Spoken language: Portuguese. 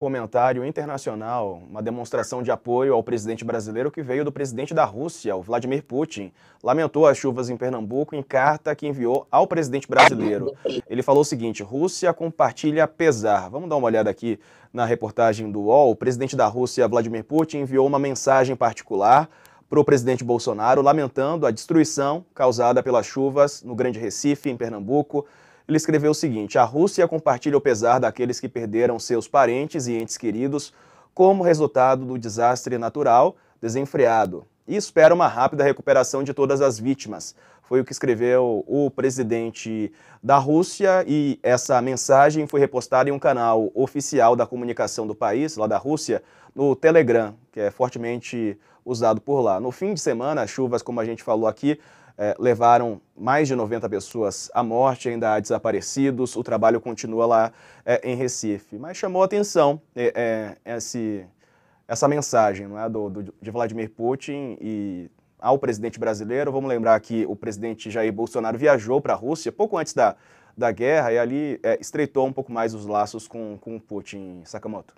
comentário internacional, uma demonstração de apoio ao presidente brasileiro que veio do presidente da Rússia, o Vladimir Putin. Lamentou as chuvas em Pernambuco em carta que enviou ao presidente brasileiro. Ele falou o seguinte: Rússia compartilha pesar. Vamos dar uma olhada aqui na reportagem do UOL. O presidente da Rússia, Vladimir Putin, enviou uma mensagem particular para o presidente Bolsonaro, lamentando a destruição causada pelas chuvas no Grande Recife, em Pernambuco. Ele escreveu o seguinte: A Rússia compartilha o pesar daqueles que perderam seus parentes e entes queridos como resultado do desastre natural desenfreado e espera uma rápida recuperação de todas as vítimas. Foi o que escreveu o presidente da Rússia e essa mensagem foi repostada em um canal oficial da comunicação do país, lá da Rússia, no Telegram, que é fortemente usado por lá. No fim de semana, as chuvas, como a gente falou aqui, é, levaram mais de 90 pessoas à morte, ainda há desaparecidos, o trabalho continua lá é, em Recife. Mas chamou a atenção é, esse, essa mensagem não é, do, do, de Vladimir Putin e ao presidente brasileiro. Vamos lembrar que o presidente Jair Bolsonaro viajou para a Rússia pouco antes da, da guerra e ali estreitou um pouco mais os laços com, com Putin Sakamoto.